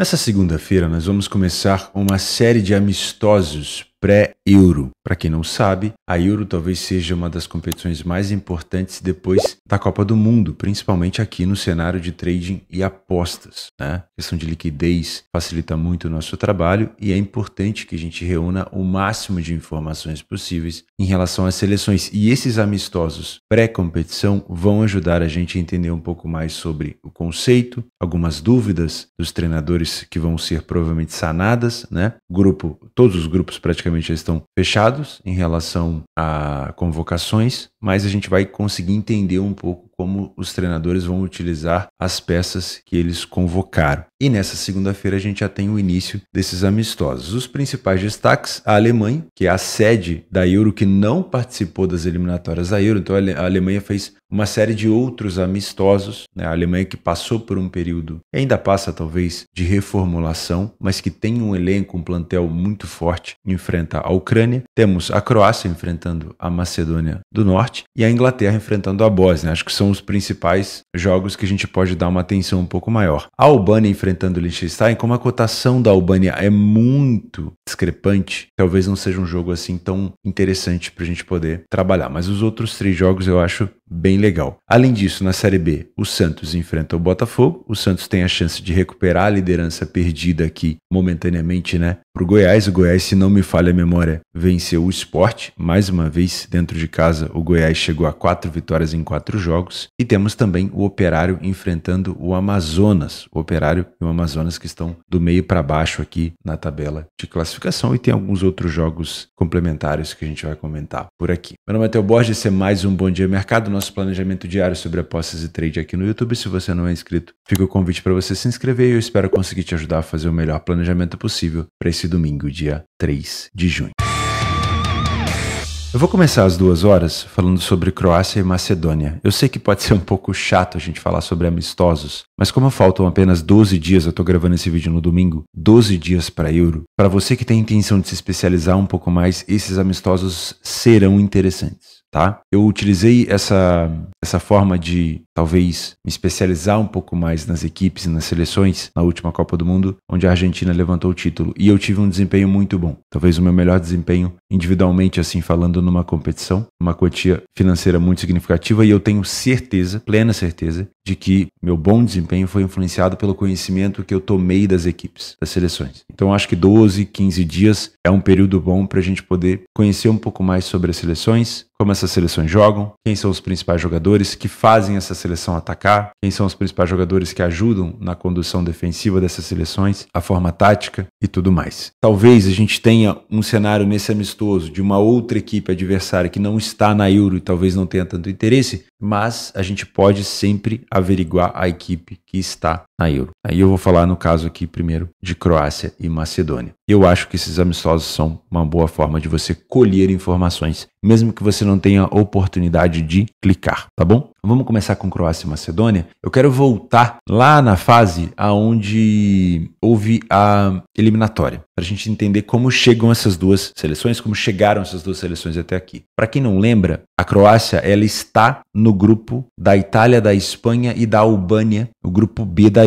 Nessa segunda-feira, nós vamos começar uma série de amistosos pré-Euro. Para quem não sabe, a Euro talvez seja uma das competições mais importantes depois da Copa do Mundo, principalmente aqui no cenário de trading e apostas. Né? A questão de liquidez facilita muito o nosso trabalho e é importante que a gente reúna o máximo de informações possíveis em relação às seleções. E esses amistosos pré-competição vão ajudar a gente a entender um pouco mais sobre o conceito, algumas dúvidas dos treinadores que vão ser provavelmente sanadas, né? Grupo, todos os grupos praticamente praticamente já estão fechados em relação a convocações mas a gente vai conseguir entender um pouco como os treinadores vão utilizar as peças que eles convocaram. E nessa segunda-feira a gente já tem o início desses amistosos. Os principais destaques: a Alemanha, que é a sede da Euro que não participou das eliminatórias da Euro, então a Alemanha fez uma série de outros amistosos, né? a Alemanha que passou por um período, ainda passa talvez, de reformulação, mas que tem um elenco, um plantel muito forte, enfrenta a Ucrânia. Temos a Croácia enfrentando a Macedônia do Norte Norte e a Inglaterra enfrentando a Bósnia. Acho que são os principais jogos que a gente pode dar uma atenção um pouco maior. A Albânia enfrentando o Liechtenstein, como a cotação da Albânia é muito discrepante, talvez não seja um jogo assim tão interessante para a gente poder trabalhar. Mas os outros três jogos eu acho bem legal. Além disso, na Série B, o Santos enfrenta o Botafogo. O Santos tem a chance de recuperar a liderança perdida aqui momentaneamente, né? Para o Goiás, o Goiás, se não me falha a memória, venceu o esporte. Mais uma vez, dentro de casa, o Goiás chegou a quatro vitórias em quatro jogos. E temos também o Operário enfrentando o Amazonas. O Operário e o Amazonas que estão do meio para baixo aqui na tabela de classificação. E tem alguns outros jogos complementares que a gente vai comentar por aqui. Meu nome é Theo Borges, esse é mais um Bom Dia Mercado nosso planejamento diário sobre apostas e trade aqui no YouTube. Se você não é inscrito, fica o convite para você se inscrever e eu espero conseguir te ajudar a fazer o melhor planejamento possível para esse domingo, dia 3 de junho. Eu vou começar às duas horas falando sobre Croácia e Macedônia. Eu sei que pode ser um pouco chato a gente falar sobre amistosos, mas como faltam apenas 12 dias, eu tô gravando esse vídeo no domingo, 12 dias para Euro, para você que tem intenção de se especializar um pouco mais, esses amistosos serão interessantes tá? Eu utilizei essa, essa forma de talvez me especializar um pouco mais nas equipes e nas seleções na última Copa do Mundo, onde a Argentina levantou o título e eu tive um desempenho muito bom. Talvez o meu melhor desempenho individualmente assim falando numa competição, uma quantia financeira muito significativa e eu tenho certeza, plena certeza, de que meu bom desempenho foi influenciado pelo conhecimento que eu tomei das equipes, das seleções. Então acho que 12, 15 dias é um período bom para a gente poder conhecer um pouco mais sobre as seleções, como essas seleções jogam, quem são os principais jogadores que fazem essa seleção atacar, quem são os principais jogadores que ajudam na condução defensiva dessas seleções, a forma tática e tudo mais. Talvez a gente tenha um cenário nesse amistoso de uma outra equipe adversária que não está na Euro e talvez não tenha tanto interesse, mas a gente pode sempre averiguar a equipe que está a Euro. Aí eu vou falar no caso aqui primeiro de Croácia e Macedônia. Eu acho que esses amistosos são uma boa forma de você colher informações, mesmo que você não tenha oportunidade de clicar, tá bom? Vamos começar com Croácia e Macedônia. Eu quero voltar lá na fase aonde houve a eliminatória, para a gente entender como chegam essas duas seleções, como chegaram essas duas seleções até aqui. Para quem não lembra, a Croácia ela está no grupo da Itália, da Espanha e da Albânia, o grupo B da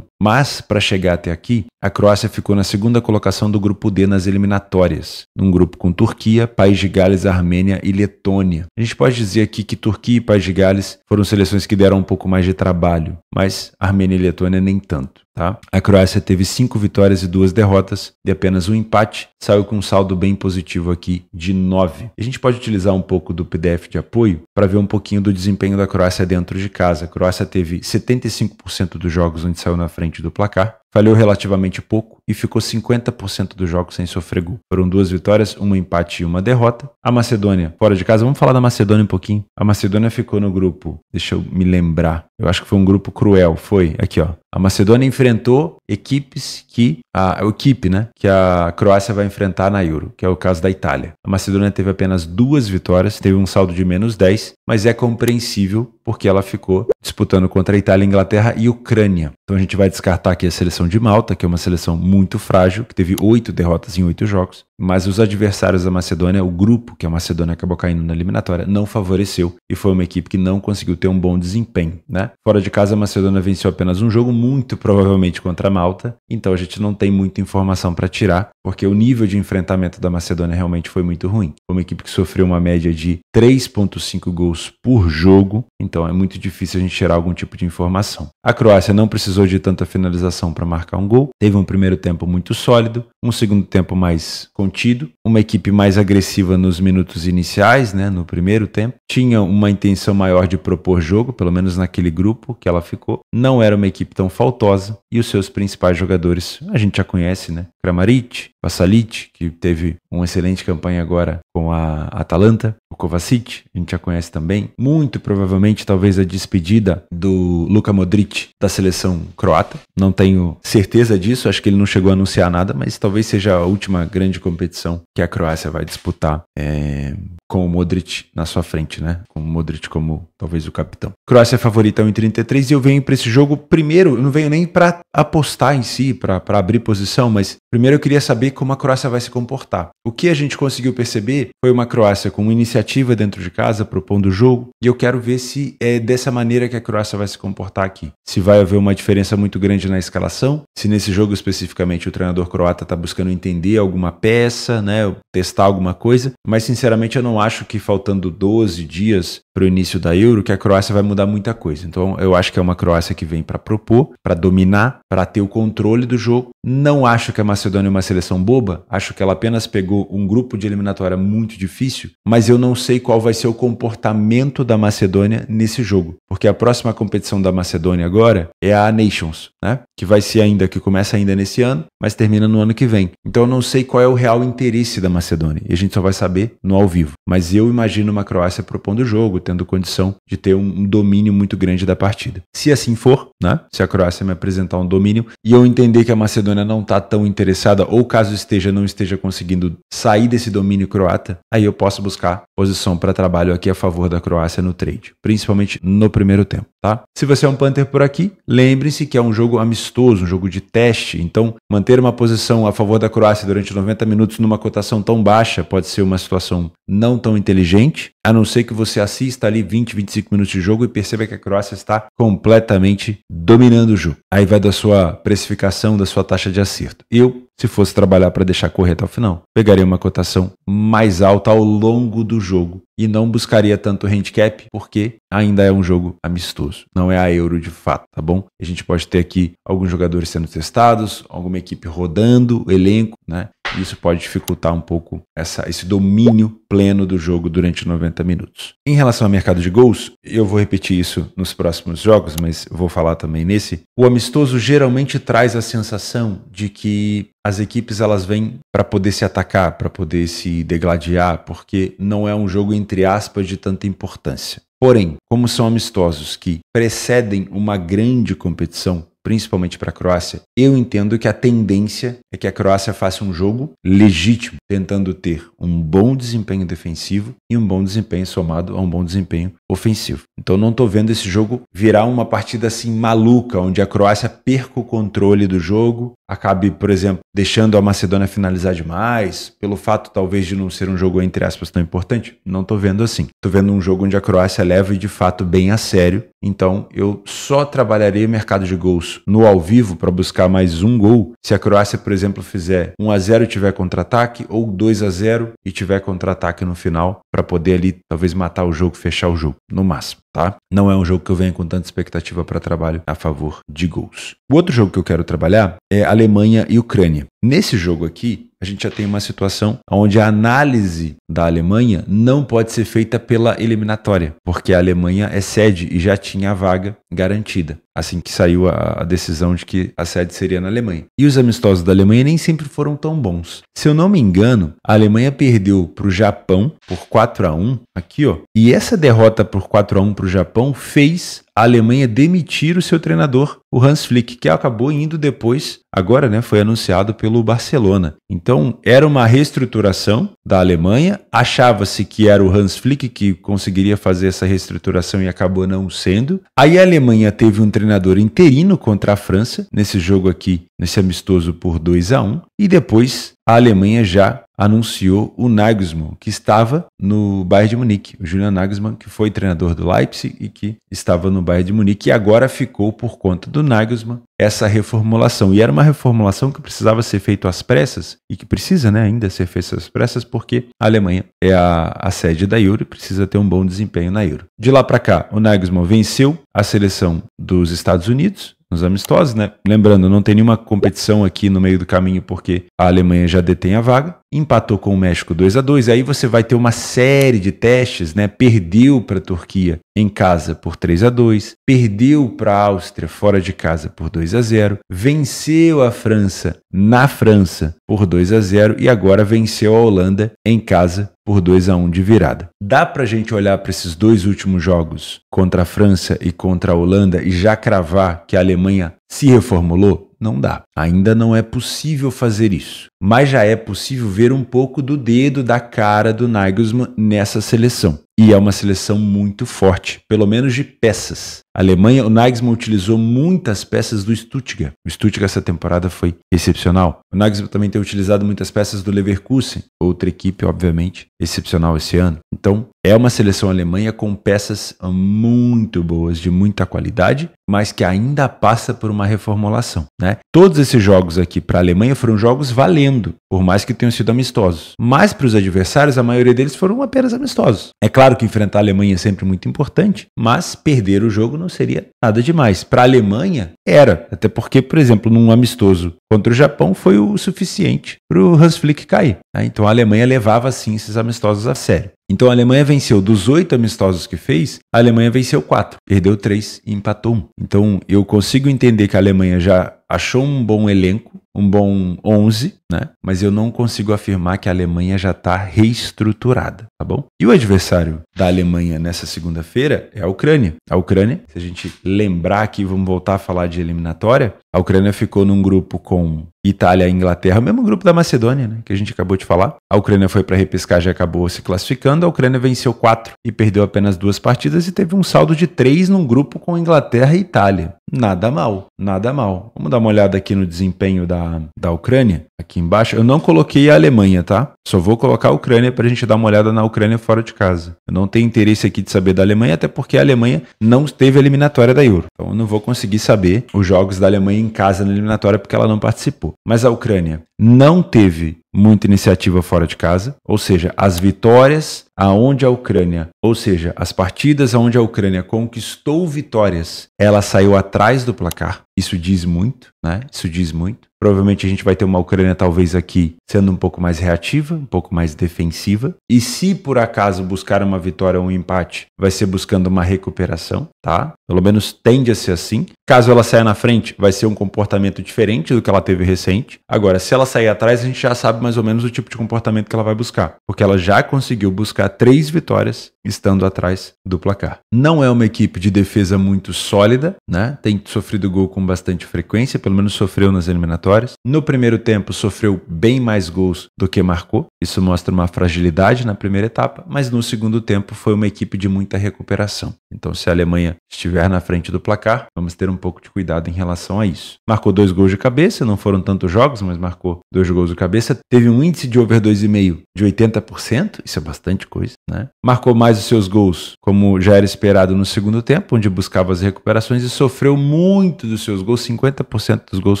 mas, para chegar até aqui, a Croácia ficou na segunda colocação do grupo D nas eliminatórias, num grupo com Turquia, País de Gales, Armênia e Letônia. A gente pode dizer aqui que Turquia e País de Gales foram seleções que deram um pouco mais de trabalho, mas Armênia e Letônia nem tanto. Tá? A Croácia teve cinco vitórias e duas derrotas e apenas um empate, saiu com um saldo bem positivo aqui de 9. A gente pode utilizar um pouco do PDF de apoio para ver um pouquinho do desempenho da Croácia dentro de casa. A Croácia teve 75% dos jogos onde saiu na frente do placar, falhou relativamente pouco e ficou 50% dos jogos sem sofrer gol. Foram duas vitórias, um empate e uma derrota. A Macedônia, fora de casa, vamos falar da Macedônia um pouquinho. A Macedônia ficou no grupo, deixa eu me lembrar, eu acho que foi um grupo cruel, foi, aqui ó. A Macedônia enfrentou equipes que a, a equipe, né, que a Croácia vai enfrentar na Euro, que é o caso da Itália. A Macedônia teve apenas duas vitórias, teve um saldo de menos 10, mas é compreensível porque ela ficou disputando contra a Itália, Inglaterra e Ucrânia. Então a gente vai descartar aqui a seleção de Malta, que é uma seleção muito frágil, que teve oito derrotas em oito jogos, mas os adversários da Macedônia, o grupo que a Macedônia acabou caindo na eliminatória, não favoreceu e foi uma equipe que não conseguiu ter um bom desempenho. Né? Fora de casa, a Macedônia venceu apenas um jogo, muito provavelmente contra a Malta, então a gente não tem muita informação para tirar, porque o nível de enfrentamento da Macedônia realmente foi muito ruim. Foi uma equipe que sofreu uma média de 3,5 gols por jogo, então então é muito difícil a gente tirar algum tipo de informação. A Croácia não precisou de tanta finalização para marcar um gol, teve um primeiro tempo muito sólido, um segundo tempo mais contido, uma equipe mais agressiva nos minutos iniciais, né, no primeiro tempo, tinha uma intenção maior de propor jogo, pelo menos naquele grupo que ela ficou, não era uma equipe tão faltosa e os seus principais jogadores a gente já conhece, né? Kramaric, Vassalic, que teve uma excelente campanha agora com a Atalanta, o Kovacic, a gente já conhece também. Muito provavelmente, talvez a despedida do Luka Modric da seleção croata. Não tenho certeza disso, acho que ele não chegou a anunciar nada, mas talvez seja a última grande competição que a Croácia vai disputar é, com o Modric na sua frente, né? Com o Modric como talvez o capitão. Croácia é favorita 33 e eu venho para esse jogo primeiro, eu não venho nem para apostar em si, para abrir posição, mas Primeiro eu queria saber como a Croácia vai se comportar. O que a gente conseguiu perceber foi uma Croácia com uma iniciativa dentro de casa, propondo o jogo, e eu quero ver se é dessa maneira que a Croácia vai se comportar aqui. Se vai haver uma diferença muito grande na escalação, se nesse jogo especificamente o treinador croata está buscando entender alguma peça, né, testar alguma coisa, mas sinceramente eu não acho que faltando 12 dias para o início da Euro que a Croácia vai mudar muita coisa. Então eu acho que é uma Croácia que vem para propor, para dominar, para ter o controle do jogo. Não acho que é a Macedônia Macedônia é uma seleção boba, acho que ela apenas pegou um grupo de eliminatória muito difícil, mas eu não sei qual vai ser o comportamento da Macedônia nesse jogo, porque a próxima competição da Macedônia agora é a Nations, né? Que vai ser ainda que começa ainda nesse ano mas termina no ano que vem. Então eu não sei qual é o real interesse da Macedônia e a gente só vai saber no ao vivo. Mas eu imagino uma Croácia propondo o jogo, tendo condição de ter um domínio muito grande da partida. Se assim for, né? Se a Croácia me apresentar um domínio e eu entender que a Macedônia não está tão interessada ou caso esteja não esteja conseguindo sair desse domínio croata, aí eu posso buscar posição para trabalho aqui a favor da Croácia no trade, principalmente no primeiro tempo, tá? Se você é um panther por aqui, lembre-se que é um jogo amistoso, um jogo de teste, então manter manter uma posição a favor da Croácia durante 90 minutos numa cotação tão baixa pode ser uma situação não tão inteligente, a não ser que você assista ali 20, 25 minutos de jogo e perceba que a Croácia está completamente dominando o jogo. Aí vai da sua precificação, da sua taxa de acerto. Eu se fosse trabalhar para deixar correr até o final. Pegaria uma cotação mais alta ao longo do jogo e não buscaria tanto handicap porque ainda é um jogo amistoso, não é a euro de fato, tá bom? A gente pode ter aqui alguns jogadores sendo testados, alguma equipe rodando, elenco, né? Isso pode dificultar um pouco essa, esse domínio pleno do jogo durante 90 minutos. Em relação ao mercado de gols, eu vou repetir isso nos próximos jogos, mas vou falar também nesse. O amistoso geralmente traz a sensação de que as equipes elas vêm para poder se atacar, para poder se degladiar, porque não é um jogo entre aspas de tanta importância. Porém, como são amistosos que precedem uma grande competição, principalmente para a Croácia, eu entendo que a tendência é que a Croácia faça um jogo legítimo, tentando ter um bom desempenho defensivo e um bom desempenho somado a um bom desempenho ofensivo. Então não estou vendo esse jogo virar uma partida assim maluca, onde a Croácia perca o controle do jogo, acabe, por exemplo, deixando a Macedônia finalizar demais, pelo fato talvez de não ser um jogo entre aspas tão importante. Não estou vendo assim. Estou vendo um jogo onde a Croácia leva de fato bem a sério. Então eu só trabalharei mercado de gols no ao vivo para buscar mais um gol, se a Croácia, por exemplo, fizer 1 a 0 e tiver contra-ataque ou 2 a 0 e tiver contra-ataque no final para poder ali talvez matar o jogo, fechar o jogo, no máximo, tá? Não é um jogo que eu venho com tanta expectativa para trabalho a favor de gols. O outro jogo que eu quero trabalhar é Alemanha e Ucrânia. Nesse jogo aqui, a gente já tem uma situação onde a análise da Alemanha não pode ser feita pela eliminatória, porque a Alemanha é sede e já tinha a vaga garantida assim que saiu a, a, decisão de que a sede seria na Alemanha. E os amistosos da Alemanha nem sempre foram tão bons. Se eu não me engano, a Alemanha perdeu para o Japão por 4 a 1 aqui, ó. E essa derrota por 4 a 1 para o Japão fez a Alemanha demitir o seu treinador, o Hans Flick, que acabou indo depois, agora, né, foi anunciado pelo Barcelona. Então, era uma reestruturação da Alemanha, achava-se que era o Hans Flick que conseguiria fazer essa reestruturação e acabou não sendo. Aí a Alemanha teve um treinador treinador interino contra a França, nesse jogo aqui nesse amistoso por 2 a 1 e depois a Alemanha já anunciou o Nagelsmann, que estava no Bayern de Munique, o Julian Nagelsmann, que foi treinador do Leipzig e que estava no Bayern de Munique e agora ficou por conta do Nagelsmann essa reformulação. E era uma reformulação que precisava ser feita às pressas e que precisa né, ainda ser feita às pressas porque a Alemanha é a, a sede da Euro e precisa ter um bom desempenho na Euro. De lá para cá, o Nagelsmann venceu a seleção dos Estados Unidos nos amistosos, né? Lembrando, não tem nenhuma competição aqui no meio do caminho porque a Alemanha já detém a vaga empatou com o México 2 a 2 aí você vai ter uma série de testes, né? Perdeu para a Turquia em casa por 3 a 2, perdeu para a Áustria fora de casa por 2 a 0, venceu a França na França por 2 a 0 e agora venceu a Holanda em casa por 2 a 1 de virada. Dá para a gente olhar para esses dois últimos jogos contra a França e contra a Holanda e já cravar que a Alemanha se reformulou? Não dá. Ainda não é possível fazer isso, mas já é possível ver um pouco do dedo da cara do Nagelsmann nessa seleção. E é uma seleção muito forte, pelo menos de peças. A Alemanha, o Nagelsmann utilizou muitas peças do Stuttgart. O Stuttgart essa temporada foi excepcional. O Nagelsmann também tem utilizado muitas peças do Leverkusen, outra equipe, obviamente, excepcional esse ano. Então, é uma seleção alemanha com peças muito boas, de muita qualidade, mas que ainda passa por uma reformulação, né? Todos esses jogos aqui para a Alemanha foram jogos valendo, por mais que tenham sido amistosos. Mas para os adversários, a maioria deles foram apenas amistosos. É claro que enfrentar a Alemanha é sempre muito importante, mas perder o jogo não seria nada demais. Para a Alemanha, era. Até porque, por exemplo, num amistoso contra o Japão foi o suficiente para o Hans Flick cair. Né? Então a Alemanha levava sim esses amistosos a sério. Então a Alemanha venceu dos oito amistosos que fez, a Alemanha venceu quatro, perdeu três e empatou um. Então eu consigo entender que a Alemanha já achou um bom elenco, um bom 11, né? mas eu não consigo afirmar que a Alemanha já está reestruturada tá bom? E o adversário da Alemanha nessa segunda-feira é a Ucrânia. A Ucrânia, se a gente lembrar aqui, vamos voltar a falar de eliminatória, a Ucrânia ficou num grupo com Itália e Inglaterra, o mesmo grupo da Macedônia, né, que a gente acabou de falar. A Ucrânia foi para repescagem e acabou se classificando. A Ucrânia venceu quatro e perdeu apenas duas partidas e teve um saldo de três num grupo com Inglaterra e Itália. Nada mal, nada mal. Vamos dar uma olhada aqui no desempenho da, da Ucrânia, aqui embaixo. Eu não coloquei a Alemanha, tá? Só vou colocar a Ucrânia para a gente dar uma olhada na Ucrânia fora de casa. Eu não tenho interesse aqui de saber da Alemanha, até porque a Alemanha não teve a eliminatória da Euro. Então eu não vou conseguir saber os jogos da Alemanha em casa na eliminatória porque ela não participou. Mas a Ucrânia não teve muita iniciativa fora de casa, ou seja, as vitórias aonde a Ucrânia, ou seja, as partidas aonde a Ucrânia conquistou vitórias, ela saiu atrás do placar. Isso diz muito, né? Isso diz muito. Provavelmente a gente vai ter uma Ucrânia talvez aqui sendo um pouco mais reativa, um pouco mais defensiva. E se por acaso buscar uma vitória ou um empate, vai ser buscando uma recuperação, tá? Pelo menos tende a ser assim. Caso ela saia na frente, vai ser um comportamento diferente do que ela teve recente. Agora, se ela sair atrás, a gente já sabe mais ou menos o tipo de comportamento que ela vai buscar, porque ela já conseguiu buscar a três vitórias estando atrás do placar. Não é uma equipe de defesa muito sólida, né? Tem sofrido gol com bastante frequência, pelo menos sofreu nas eliminatórias. No primeiro tempo sofreu bem mais gols do que marcou. Isso mostra uma fragilidade na primeira etapa, mas no segundo tempo foi uma equipe de muita recuperação. Então, se a Alemanha estiver na frente do placar, vamos ter um pouco de cuidado em relação a isso. Marcou dois gols de cabeça, não foram tantos jogos, mas marcou dois gols de cabeça. Teve um índice de over 2,5 de 80%, isso é bastante coisa, né? Marcou mais mais os seus gols, como já era esperado no segundo tempo, onde buscava as recuperações e sofreu muito dos seus gols, 50% dos gols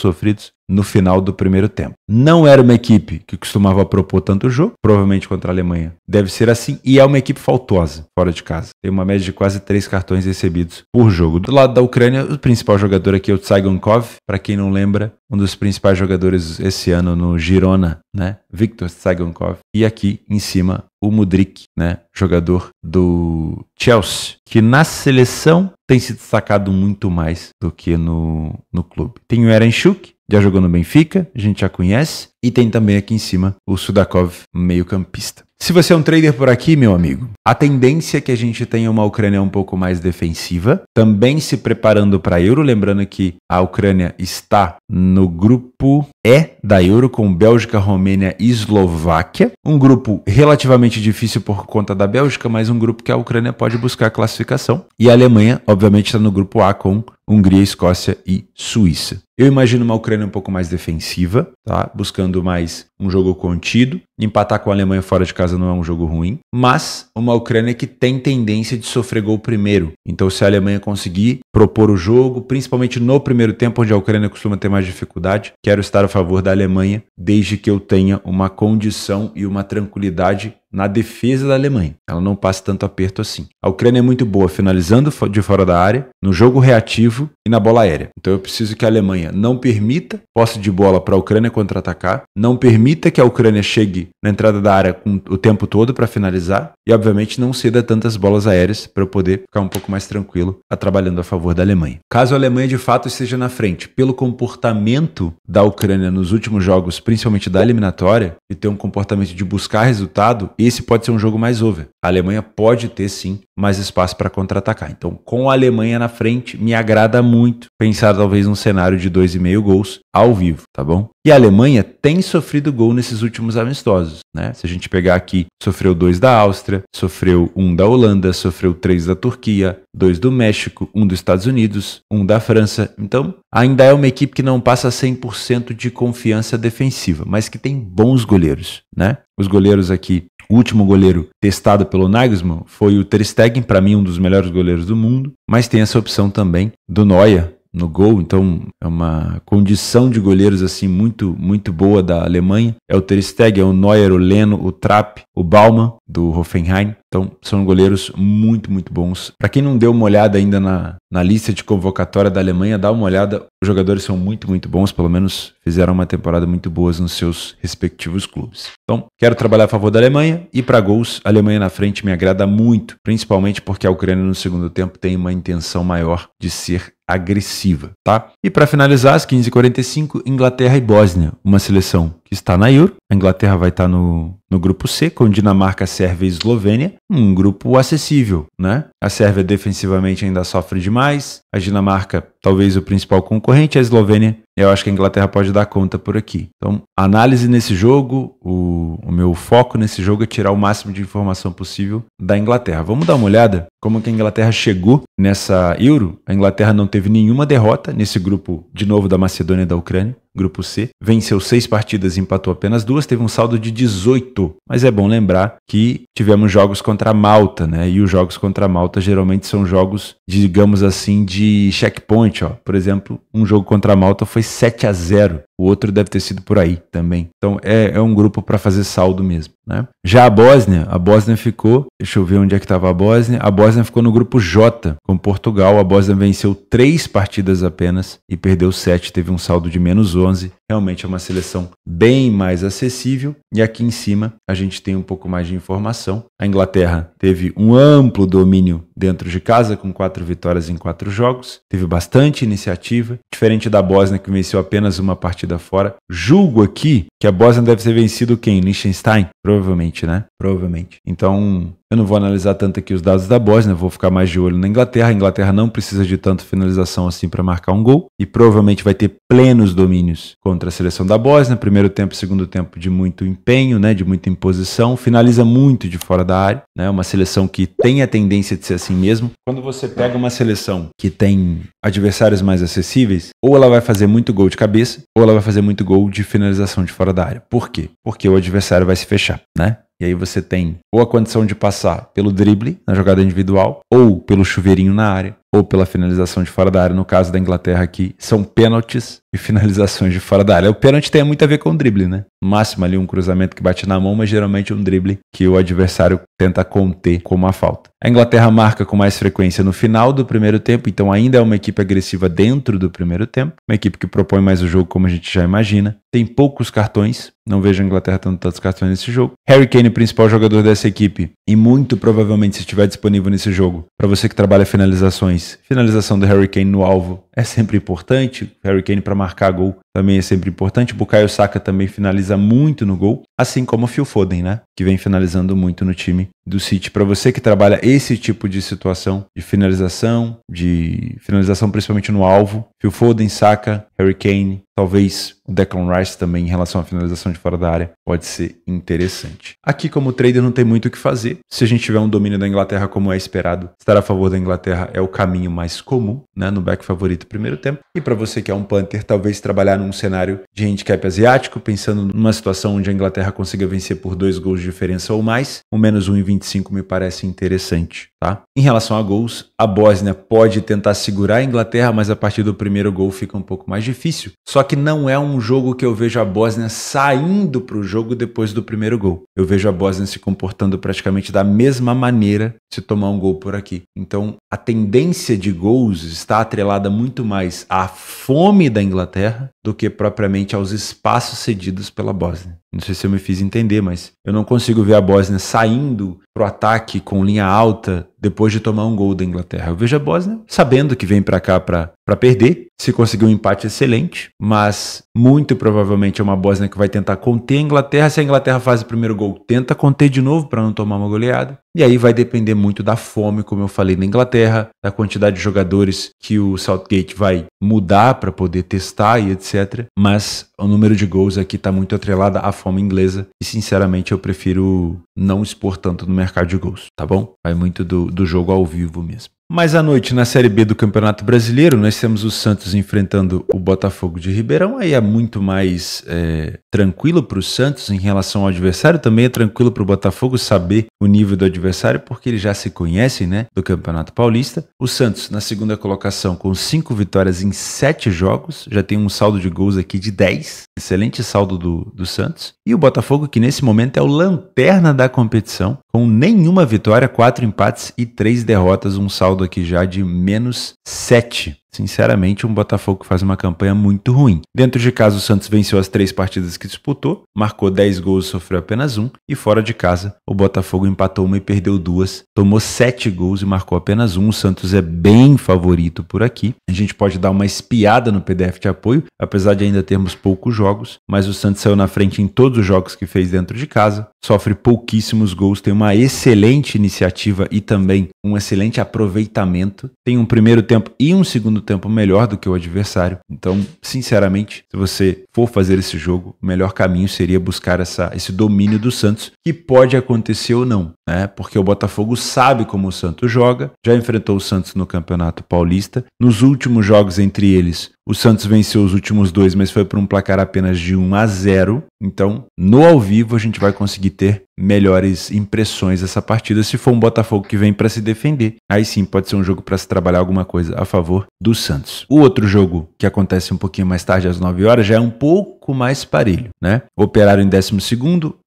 sofridos no final do primeiro tempo. Não era uma equipe que costumava propor tanto jogo, provavelmente contra a Alemanha. Deve ser assim, e é uma equipe faltosa fora de casa. Tem uma média de quase três cartões recebidos por jogo. Do lado da Ucrânia, o principal jogador aqui é o Tsaigonkov, para quem não lembra, um dos principais jogadores esse ano no Girona, né? Viktor Tsaigonkov. E aqui em cima o Mudrik, né, jogador do Chelsea, que na seleção tem se destacado muito mais do que no, no clube. Tem o Erenchuk, já jogou no Benfica, a gente já conhece, e tem também aqui em cima o Sudakov, meio-campista. Se você é um trader por aqui, meu amigo, a tendência é que a gente tenha uma Ucrânia um pouco mais defensiva, também se preparando para a Euro, lembrando que a Ucrânia está no grupo E da Euro com Bélgica, Romênia e Eslováquia, um grupo relativamente difícil por conta da Bélgica, mas um grupo que a Ucrânia pode buscar classificação. E a Alemanha, obviamente, está no grupo A com Hungria, Escócia e Suíça. Eu imagino uma Ucrânia um pouco mais defensiva, tá? buscando mais um jogo contido. Empatar com a Alemanha fora de casa não é um jogo ruim, mas uma Ucrânia que tem tendência de sofrer gol primeiro. Então, se a Alemanha conseguir propor o jogo, principalmente no primeiro tempo, onde a Ucrânia costuma ter mais dificuldade, quero estar a favor da Alemanha, desde que eu tenha uma condição e uma tranquilidade na defesa da Alemanha. Ela não passa tanto aperto assim. A Ucrânia é muito boa finalizando de fora da área, no jogo reativo e na bola aérea. Então eu preciso que a Alemanha não permita posse de bola para a Ucrânia contra-atacar, não permita que a Ucrânia chegue na entrada da área o tempo todo para finalizar e, obviamente, não ceda tantas bolas aéreas para eu poder ficar um pouco mais tranquilo a trabalhando a favor da Alemanha. Caso a Alemanha de fato esteja na frente, pelo comportamento da Ucrânia nos últimos jogos, principalmente da eliminatória, e ter um comportamento de buscar resultado e esse pode ser um jogo mais over. A Alemanha pode ter sim mais espaço para contra-atacar. Então, com a Alemanha na frente, me agrada muito pensar talvez num cenário de 2,5 gols ao vivo, tá bom? E a Alemanha tem sofrido gol nesses últimos amistosos, né? Se a gente pegar aqui, sofreu dois da Áustria, sofreu um da Holanda, sofreu três da Turquia, dois do México, um dos Estados Unidos, um da França. Então, ainda é uma equipe que não passa 100% de confiança defensiva, mas que tem bons goleiros, né? Os goleiros aqui o último goleiro testado pelo Nagelsmann foi o Ter Stegen, para mim um dos melhores goleiros do mundo, mas tem essa opção também do Neuer, no gol, então é uma condição de goleiros assim muito muito boa da Alemanha. É o Ter Stegen, é o Neuer, o Leno, o Trapp, o Baumann do Hoffenheim. Então são goleiros muito muito bons. Para quem não deu uma olhada ainda na, na lista de convocatória da Alemanha, dá uma olhada. Os jogadores são muito muito bons, pelo menos fizeram uma temporada muito boas nos seus respectivos clubes. Então quero trabalhar a favor da Alemanha e para gols a Alemanha na frente me agrada muito, principalmente porque a Ucrânia no segundo tempo tem uma intenção maior de ser agressiva, tá? E para finalizar, às 15h45, Inglaterra e Bósnia, uma seleção que está na Euro. A Inglaterra vai estar no, no grupo C, com Dinamarca, Sérvia e Eslovênia. Um grupo acessível, né? A Sérvia defensivamente ainda sofre demais. A Dinamarca, talvez o principal concorrente. A Eslovênia, eu acho que a Inglaterra pode dar conta por aqui. Então, análise nesse jogo, o, o meu foco nesse jogo é tirar o máximo de informação possível da Inglaterra. Vamos dar uma olhada como que a Inglaterra chegou nessa Euro. A Inglaterra não teve nenhuma derrota nesse grupo, de novo, da Macedônia e da Ucrânia. Grupo C, venceu seis partidas e empatou apenas duas, teve um saldo de 18. Mas é bom lembrar que tivemos jogos contra a Malta, né? E os jogos contra a Malta geralmente são jogos, digamos assim, de checkpoint. Ó. Por exemplo, um jogo contra a Malta foi 7 a 0 o outro deve ter sido por aí também. Então é, é um grupo para fazer saldo mesmo. Né? Já a Bósnia, a Bósnia ficou, deixa eu ver onde é que estava a Bósnia, a Bósnia ficou no grupo J com Portugal. A Bósnia venceu três partidas apenas e perdeu sete, teve um saldo de menos 11. Realmente é uma seleção bem mais acessível. E aqui em cima a gente tem um pouco mais de informação. A Inglaterra teve um amplo domínio dentro de casa, com quatro vitórias em quatro jogos, teve bastante iniciativa, diferente da Bósnia que venceu apenas uma partida partida fora. Julgo aqui que a Bósnia deve ser vencido quem? Liechtenstein? Provavelmente, né? Provavelmente. Então, eu não vou analisar tanto aqui os dados da Bósnia, vou ficar mais de olho na Inglaterra. A Inglaterra não precisa de tanto finalização assim para marcar um gol e provavelmente vai ter plenos domínios contra a seleção da Bósnia. Primeiro tempo e segundo tempo de muito empenho, né, de muita imposição. Finaliza muito de fora da área, né, uma seleção que tem a tendência de ser assim mesmo. Quando você pega uma seleção que tem adversários mais acessíveis, ou ela vai fazer muito gol de cabeça, ou ela vai fazer muito gol de finalização de fora da área. Por quê? Porque o adversário vai se fechar, né? E aí você tem ou a condição de passar pelo drible na jogada individual ou pelo chuveirinho na área, ou pela finalização de fora da área, no caso da Inglaterra aqui, são pênaltis e finalizações de fora da área. O pênalti tem muito a ver com o drible, né? Máximo ali um cruzamento que bate na mão, mas geralmente um drible que o adversário tenta conter como uma falta. A Inglaterra marca com mais frequência no final do primeiro tempo, então ainda é uma equipe agressiva dentro do primeiro tempo, uma equipe que propõe mais o jogo como a gente já imagina. Tem poucos cartões, não vejo a Inglaterra tendo tantos cartões nesse jogo. Harry Kane, principal jogador dessa equipe, e muito provavelmente, se estiver disponível nesse jogo, para você que trabalha finalizações, finalização do Hurricane no alvo, é sempre importante. Harry Kane para marcar gol também é sempre importante. Bukayo Saka também finaliza muito no gol, assim como o Phil Foden, né? Que vem finalizando muito no time do City. Para você que trabalha esse tipo de situação de finalização, de finalização principalmente no alvo, Phil Foden, Saka, Harry Kane, talvez o Declan Rice também em relação à finalização de fora da área pode ser interessante. Aqui como trader não tem muito o que fazer. Se a gente tiver um domínio da Inglaterra como é esperado, estar a favor da Inglaterra é o caminho mais comum, né? No back favorito do primeiro tempo. E para você que é um Panther, talvez trabalhar num cenário de handicap asiático, pensando numa situação onde a Inglaterra consiga vencer por dois gols de diferença ou mais, o menos 1,25 me parece interessante. Tá? Em relação a gols, a Bósnia pode tentar segurar a Inglaterra, mas a partir do primeiro gol fica um pouco mais difícil. Só que não é um jogo que eu vejo a Bósnia saindo para o jogo depois do primeiro gol. Eu vejo a Bósnia se comportando praticamente da mesma maneira se tomar um gol por aqui. Então a tendência de gols está atrelada muito mais à fome da Inglaterra do que propriamente aos espaços cedidos pela Bósnia. Não sei se eu me fiz entender, mas eu não consigo ver a Bósnia saindo pro ataque com linha alta depois de tomar um gol da Inglaterra. Eu vejo a Bósnia sabendo que vem para cá para perder. Se conseguir um empate, excelente. Mas muito provavelmente é uma Bósnia que vai tentar conter a Inglaterra. Se a Inglaterra faz o primeiro gol, tenta conter de novo para não tomar uma goleada. E aí vai depender muito da fome, como eu falei, na Inglaterra, da quantidade de jogadores que o Southgate vai mudar para poder testar e etc. Mas o número de gols aqui está muito atrelado à fome inglesa. E sinceramente eu prefiro não expor tanto no mercado de gols, tá bom? Vai muito do do, jogo ao vivo mesmo. Mas à noite, na Série B do Campeonato Brasileiro, nós temos o Santos enfrentando o Botafogo de Ribeirão. Aí é muito mais é, tranquilo para o Santos em relação ao adversário. Também é tranquilo para o Botafogo saber o nível do adversário, porque eles já se conhecem né, do Campeonato Paulista. O Santos, na segunda colocação, com cinco vitórias em sete jogos, já tem um saldo de gols aqui de 10. Excelente saldo do, do Santos. E o Botafogo, que nesse momento é o lanterna da competição, com nenhuma vitória, quatro empates e três derrotas, um saldo saldo aqui já de menos 7 Sinceramente, um Botafogo que faz uma campanha muito ruim. Dentro de casa, o Santos venceu as três partidas que disputou, marcou 10 gols e sofreu apenas um. E fora de casa, o Botafogo empatou uma e perdeu duas, tomou sete gols e marcou apenas um. O Santos é bem favorito por aqui. A gente pode dar uma espiada no PDF de apoio, apesar de ainda termos poucos jogos, mas o Santos saiu na frente em todos os jogos que fez dentro de casa, sofre pouquíssimos gols, tem uma excelente iniciativa e também um excelente aproveitamento, tem um primeiro tempo e um segundo tempo melhor do que o adversário. Então, sinceramente, se você for fazer esse jogo, o melhor caminho seria buscar essa, esse domínio do Santos, que pode acontecer ou não, né? Porque o Botafogo sabe como o Santos joga, já enfrentou o Santos no Campeonato Paulista. Nos últimos jogos entre eles, o Santos venceu os últimos dois, mas foi por um placar apenas de 1 a 0. Então, no ao vivo, a gente vai conseguir ter melhores impressões dessa partida. Se for um Botafogo que vem para se defender, aí sim pode ser um jogo para se trabalhar alguma coisa a favor do Santos. O outro jogo que acontece um pouquinho mais tarde, às 9 horas, já é um pouco mais parelho, né? Operário em 12,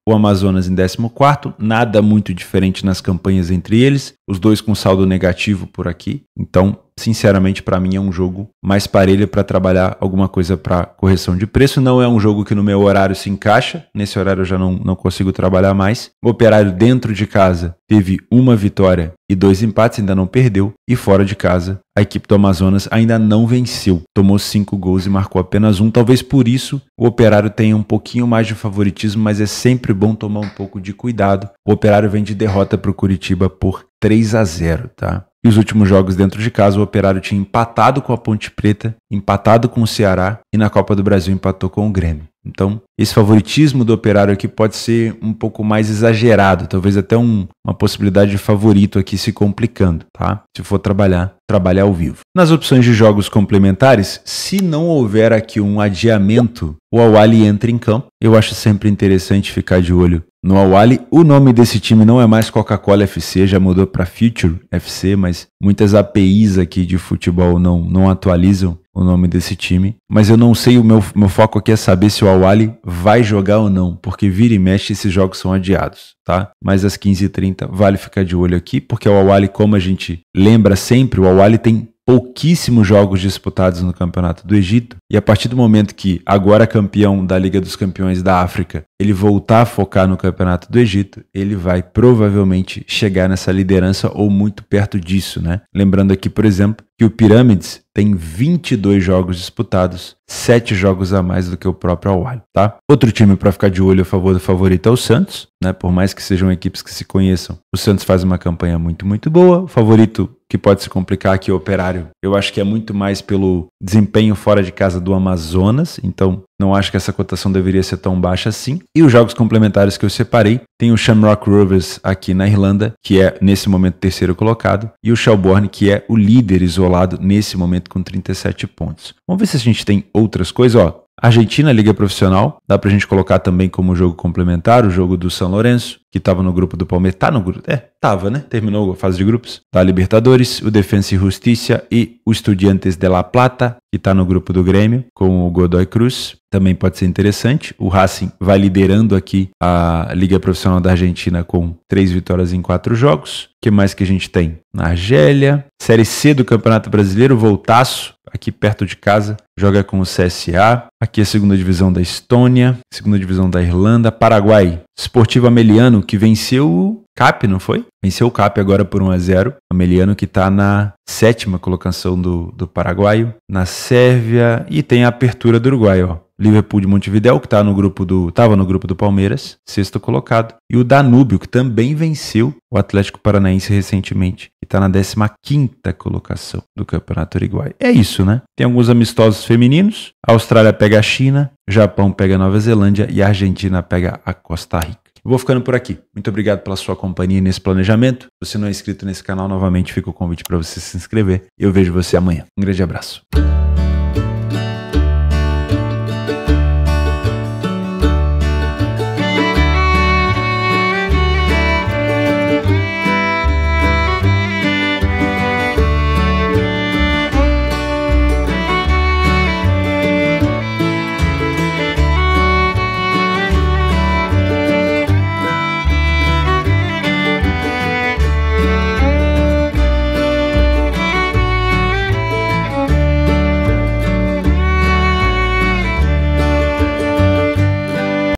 o Amazonas em 14, nada muito diferente nas campanhas entre eles, os dois com saldo negativo por aqui. Então, sinceramente, para mim é um jogo mais parelho para trabalhar alguma coisa para correção de preço. Não é um jogo que no meu horário se encaixa, nesse horário eu já não, não consigo trabalhar mais. O operário dentro de casa teve uma vitória e dois empates, ainda não perdeu, e fora de casa, a equipe do Amazonas ainda não venceu. Tomou cinco gols e marcou apenas um. Talvez por isso o Operário tenha um pouquinho mais de favoritismo, mas é sempre bom tomar um pouco de cuidado. O Operário vem de derrota para o Curitiba por 3 a 0, tá? E os últimos jogos dentro de casa, o Operário tinha empatado com a Ponte Preta, empatado com o Ceará e na Copa do Brasil empatou com o Grêmio. Então, esse favoritismo do Operário aqui pode ser um pouco mais exagerado, talvez até um, uma possibilidade de favorito aqui se complicando, tá? Se for trabalhar, trabalhar ao vivo. Nas opções de jogos complementares, se não houver aqui um adiamento, o Awali entra em campo. Eu acho sempre interessante ficar de olho no Awali. O nome desse time não é mais Coca-Cola FC, já mudou para Future FC, mas muitas APIs aqui de futebol não, não atualizam o nome desse time. Mas eu não sei, o meu, meu foco aqui é saber se o Awali vai jogar ou não, porque vira e mexe esses jogos são adiados, tá? Mas às 15h30 vale ficar de olho aqui, porque o Awali, como a gente lembra sempre, o Awali tem pouquíssimos jogos disputados no Campeonato do Egito e a partir do momento que, agora campeão da Liga dos Campeões da África, ele voltar a focar no Campeonato do Egito, ele vai provavelmente chegar nessa liderança ou muito perto disso, né? Lembrando aqui, por exemplo, que o Pirâmides tem 22 jogos disputados, 7 jogos a mais do que o próprio al tá? Outro time para ficar de olho a favor do favorito é o Santos, né? Por mais que sejam equipes que se conheçam, o Santos faz uma campanha muito, muito boa. O favorito que pode se complicar aqui é o Operário. Eu acho que é muito mais pelo desempenho fora de casa casa do Amazonas, então não acho que essa cotação deveria ser tão baixa assim. E os jogos complementares que eu separei, tem o Shamrock Rovers aqui na Irlanda, que é nesse momento terceiro colocado, e o Shelbourne, que é o líder isolado nesse momento com 37 pontos. Vamos ver se a gente tem outras coisas, ó. Argentina, Liga Profissional, dá pra gente colocar também como jogo complementar o jogo do São Lourenço que estava no grupo do Palmeiras. Tá no grupo? É, tava, né? Terminou a fase de grupos. Da tá Libertadores, o Defensa e Justiça e o Estudiantes de La Plata, que tá no grupo do Grêmio, com o Godoy Cruz. Também pode ser interessante. O Racing vai liderando aqui a Liga Profissional da Argentina com três vitórias em quatro jogos. O que mais que a gente tem? Na Argélia. Série C do Campeonato Brasileiro, Voltaço, aqui perto de casa, joga com o CSA. Aqui a é segunda divisão da Estônia, segunda divisão da Irlanda. Paraguai Esportivo Ameliano, que venceu Cap, não foi? Venceu o Cap agora por 1 a 0 Ameliano que está na sétima colocação do, do Paraguaio, na Sérvia e tem a apertura do Uruguai, ó. Liverpool de Montevideo, que tá no grupo do, tava no grupo do Palmeiras, sexto colocado, e o Danúbio, que também venceu o Atlético Paranaense recentemente, e está na 15 colocação do Campeonato Uruguai. É isso, né? Tem alguns amistosos femininos, a Austrália pega a China, Japão pega a Nova Zelândia e a Argentina pega a Costa Rica. Eu vou ficando por aqui. Muito obrigado pela sua companhia nesse planejamento. Se você não é inscrito nesse canal, novamente fica o convite para você se inscrever. Eu vejo você amanhã. Um grande abraço.